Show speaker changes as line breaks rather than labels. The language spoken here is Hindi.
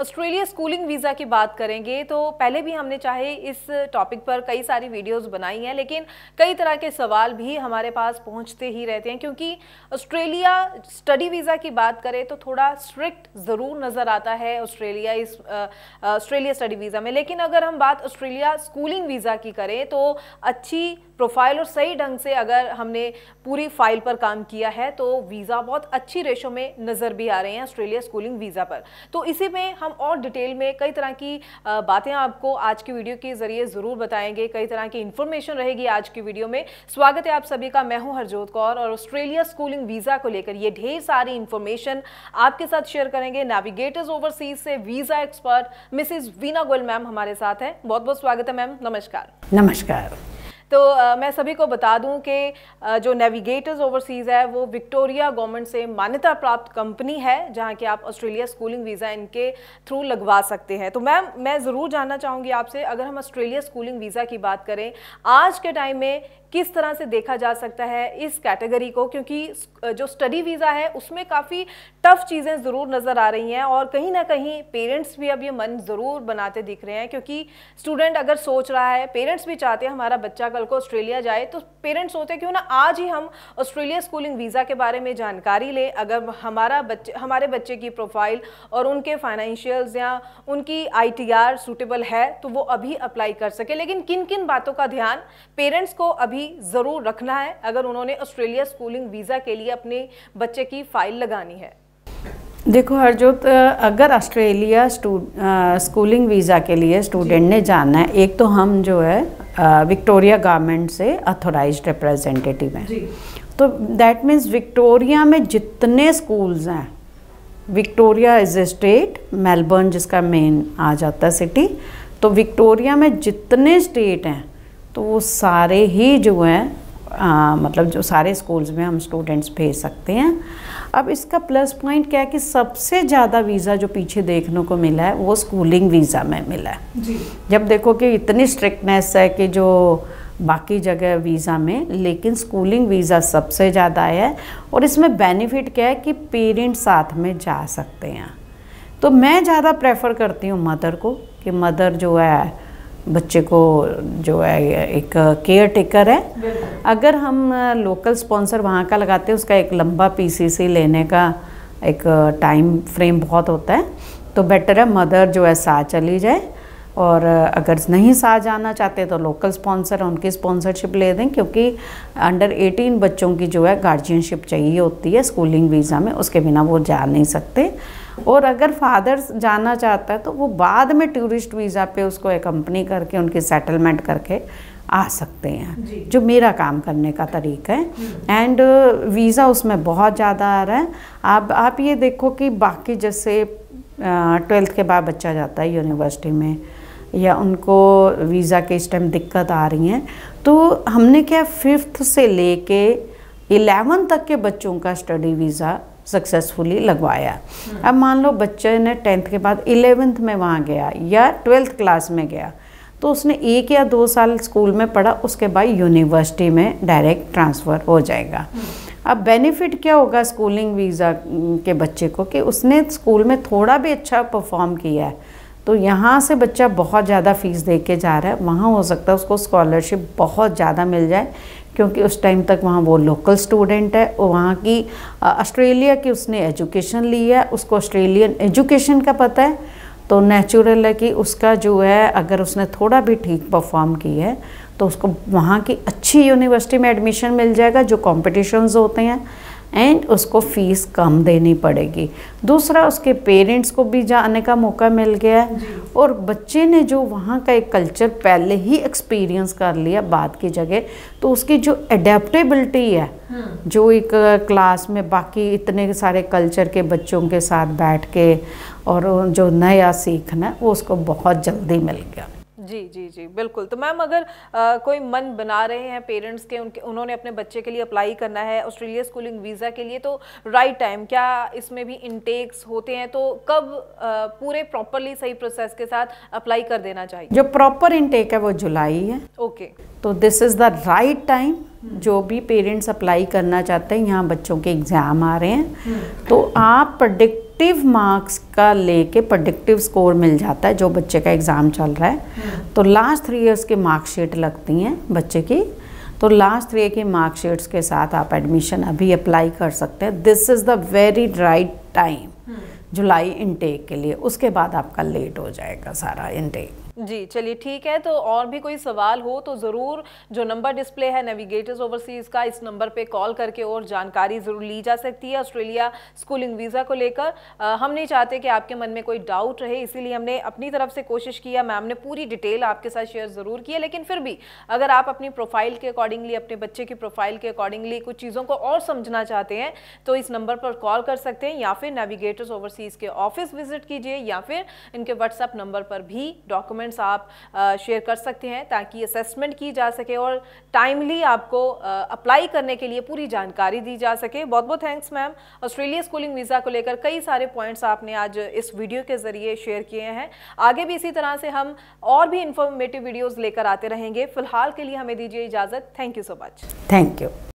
ऑस्ट्रेलिया स्कूलिंग वीज़ा की बात करेंगे तो पहले भी हमने चाहे इस टॉपिक पर कई सारी वीडियोस बनाई हैं लेकिन कई तरह के सवाल भी हमारे पास पहुंचते ही रहते हैं क्योंकि ऑस्ट्रेलिया स्टडी वीज़ा की बात करें तो थोड़ा स्ट्रिक्ट ज़रूर नज़र आता है ऑस्ट्रेलिया इस ऑस्ट्रेलिया स्टडी वीज़ा में लेकिन अगर हम बात ऑस्ट्रेलिया स्कूलिंग वीज़ा की करें तो अच्छी प्रोफाइल और सही ढंग से अगर हमने पूरी फाइल पर काम किया है तो वीज़ा बहुत अच्छी रेशो में नज़र भी आ रहे हैं ऑस्ट्रेलिया स्कूलिंग वीज़ा पर तो इसी में हम और डिटेल में कई तरह की बातें आपको आज की वीडियो के ज़रिए ज़रूर बताएंगे कई तरह की इंफॉर्मेशन रहेगी आज की वीडियो में स्वागत है आप सभी का मैं हूं हरजोत कौर और ऑस्ट्रेलिया स्कूलिंग वीज़ा को लेकर ये ढेर सारी इंफॉर्मेशन आपके साथ शेयर करेंगे नेविगेटर्स ओवरसीज से visa expert Mrs Veena Goyal ma'am हमारे साथ हैं बहुत बहुत स्वागत है मैम नमस्कार
नमस्कार
तो आ, मैं सभी को बता दूं कि जो नेविगेटर्स ओवरसीज़ है वो विक्टोरिया गवर्नमेंट से मान्यता प्राप्त कंपनी है जहां कि आप ऑस्ट्रेलिया स्कूलिंग वीज़ा इनके थ्रू लगवा सकते हैं तो मैम मैं, मैं ज़रूर जानना चाहूँगी आपसे अगर हम ऑस्ट्रेलिया स्कूलिंग वीज़ा की बात करें आज के टाइम में किस तरह से देखा जा सकता है इस कैटेगरी को क्योंकि जो स्टडी वीज़ा है उसमें काफ़ी टफ चीज़ें ज़रूर नज़र आ रही हैं और कहीं ना कहीं पेरेंट्स भी अब ये मन ज़रूर बनाते दिख रहे हैं क्योंकि स्टूडेंट अगर सोच रहा है पेरेंट्स भी चाहते हैं हमारा बच्चा कल को ऑस्ट्रेलिया जाए तो पेरेंट्स सोचते क्यों ना आज ही हम ऑस्ट्रेलिया स्कूलिंग वीज़ा के बारे में जानकारी लें अगर हमारा बच्चे हमारे बच्चे की प्रोफाइल और उनके फाइनेंशियल्स या उनकी आई सूटेबल है तो वो अभी अप्लाई कर सके लेकिन किन किन बातों का ध्यान पेरेंट्स को अभी भी ज़रूर रखना है अगर उन्होंने ऑस्ट्रेलिया स्कूलिंग वीज़ा के लिए अपने बच्चे की फ़ाइल लगानी है
देखो हरजोत अगर ऑस्ट्रेलिया स्कूलिंग वीज़ा के लिए स्टूडेंट ने जाना है एक तो हम जो है विक्टोरिया गवर्नमेंट से अथोराइज रिप्रेजेंटेटिव हैं तो दैट मीन्स विक्टोरिया में जितने स्कूल्स हैं Victoria is a state Melbourne जिसका मेन आ जाता है सिटी तो विक्टोरिया में जितने स्टेट हैं तो वो सारे ही जो हैं मतलब जो सारे स्कूल्स में हम स्टूडेंट्स भेज सकते हैं अब इसका प्लस पॉइंट क्या है कि सबसे ज़्यादा वीज़ा जो पीछे देखने को मिला है वो स्कूलिंग वीज़ा में मिला है जी। जब देखो कि इतनी स्ट्रिक्टनेस है कि जो बाकी जगह वीज़ा में लेकिन स्कूलिंग वीज़ा सबसे ज़्यादा आया है और इसमें बेनिफिट क्या है कि पेरेंट्स साथ में जा सकते हैं तो मैं ज़्यादा प्रेफर करती हूँ मदर को कि मदर जो है बच्चे को जो है एक केयर टेकर है अगर हम लोकल स्पॉन्सर वहाँ का लगाते हैं उसका एक लंबा पीसीसी लेने का एक टाइम फ्रेम बहुत होता है तो बेटर है मदर जो है साथ चली जाए और अगर नहीं साथ जाना चाहते तो लोकल स्पॉन्सर उनकी स्पॉन्सरशिप ले दें क्योंकि अंडर 18 बच्चों की जो है गार्जियनशिप चाहिए होती है स्कूलिंग वीज़ा में उसके बिना वो जा नहीं सकते और अगर फादर जाना चाहता है तो वो बाद में टूरिस्ट वीज़ा पे उसको एकम्पनी करके उनकी सेटलमेंट करके आ सकते हैं जो मेरा काम करने का तरीका है एंड वीज़ा उसमें बहुत ज़्यादा आ रहा है आप आप ये देखो कि बाकी जैसे ट्वेल्थ के बाद बच्चा जाता है यूनिवर्सिटी में या उनको वीज़ा के इस टाइम दिक्कत आ रही हैं तो हमने क्या फिफ्थ से ले कर एलेवन तक के बच्चों का स्टडी वीज़ा सक्सेसफुली लगवाया हम्म। अब मान लो बच्चे ने टेंथ के बाद इलेवेंथ में वहाँ गया या ट्वेल्थ क्लास में गया तो उसने एक या दो साल स्कूल में पढ़ा उसके बाद यूनिवर्सिटी में डायरेक्ट ट्रांसफ़र हो जाएगा हम्म। अब बेनिफिट क्या होगा स्कूलिंग वीज़ा के बच्चे को कि उसने स्कूल में थोड़ा भी अच्छा परफॉर्म किया है तो यहाँ से बच्चा बहुत ज़्यादा फ़ीस दे के जा रहा है वहाँ हो सकता है उसको स्कॉलरशिप बहुत ज़्यादा मिल जाए क्योंकि उस टाइम तक वहाँ वो लोकल स्टूडेंट है वहाँ की ऑस्ट्रेलिया की उसने एजुकेशन ली है उसको ऑस्ट्रेलियन एजुकेशन का पता है तो नेचुरल है कि उसका जो है अगर उसने थोड़ा भी ठीक परफॉर्म की है तो उसको वहाँ की अच्छी यूनिवर्सिटी में एडमिशन मिल जाएगा जो कॉम्पिटिशन्स होते हैं एंड उसको फीस कम देनी पड़ेगी दूसरा उसके पेरेंट्स को भी जाने का मौका मिल गया है और बच्चे ने जो वहाँ का एक कल्चर पहले ही एक्सपीरियंस कर लिया बाद की जगह तो उसकी जो एडेप्टेबिलिटी है हाँ। जो एक क्लास में बाकी इतने सारे कल्चर के बच्चों के साथ बैठ के और जो नया सीखना है वो उसको बहुत जल्दी मिल गया
जी जी जी बिल्कुल तो मैम अगर आ, कोई मन बना रहे हैं पेरेंट्स के उनके उन्होंने अपने बच्चे के लिए अप्लाई करना है ऑस्ट्रेलिया स्कूलिंग वीज़ा के लिए तो राइट टाइम क्या इसमें भी इनटेक्स होते हैं तो कब आ, पूरे प्रॉपरली सही प्रोसेस के साथ अप्लाई कर देना चाहिए जो
प्रॉपर इनटेक है वो जुलाई है ओके okay. तो this is the right time जो भी पेरेंट्स अप्लाई करना चाहते हैं यहाँ बच्चों के एग्ज़ाम आ रहे हैं तो आप प्रडिक्टिव मार्क्स का लेके प्रडिक्टिव स्कोर मिल जाता है जो बच्चे का एग्ज़ाम चल रहा है तो लास्ट थ्री ईयर्स के मार्कशीट लगती हैं बच्चे की तो लास्ट थ्री के मार्कशीट्स के साथ आप एडमिशन अभी अप्लाई कर सकते हैं this is the very right time July intake के लिए उसके बाद आपका लेट हो जाएगा सारा इनटेक
जी चलिए ठीक है तो और भी कोई सवाल हो तो ज़रूर जो नंबर डिस्प्ले है नेविगेटर्स ओवरसीज़ का इस नंबर पे कॉल करके और जानकारी ज़रूर ली जा सकती है ऑस्ट्रेलिया स्कूलिंग वीज़ा को लेकर हम नहीं चाहते कि आपके मन में कोई डाउट रहे इसीलिए हमने अपनी तरफ से कोशिश किया मैम ने पूरी डिटेल आपके साथ शेयर ज़रूर किया लेकिन फिर भी अगर आप अपनी प्रोफाइल के अकॉर्डिंगली अपने बच्चे की प्रोफाइल के अकॉर्डिंगली कुछ चीज़ों को और समझना चाहते हैं तो इस नंबर पर कॉल कर सकते हैं या फिर नेविगेटर्स ओवरसीज़ के ऑफिस विजिट कीजिए या फिर इनके व्हाट्सअप नंबर पर भी डॉक्यूमेंट डॉक्यूमेंट्स आप शेयर कर सकते हैं ताकि असेसमेंट की जा सके और टाइमली आपको अप्लाई करने के लिए पूरी जानकारी दी जा सके बहुत बहुत thanks ma'am Australia schooling visa को लेकर कई सारे पॉइंट्स आपने आज इस वीडियो के ज़रिए शेयर किए हैं आगे भी इसी तरह से हम और भी इंफॉर्मेटिव वीडियोज़ लेकर आते रहेंगे फिलहाल के लिए हमें दीजिए इजाज़त thank you so much
thank you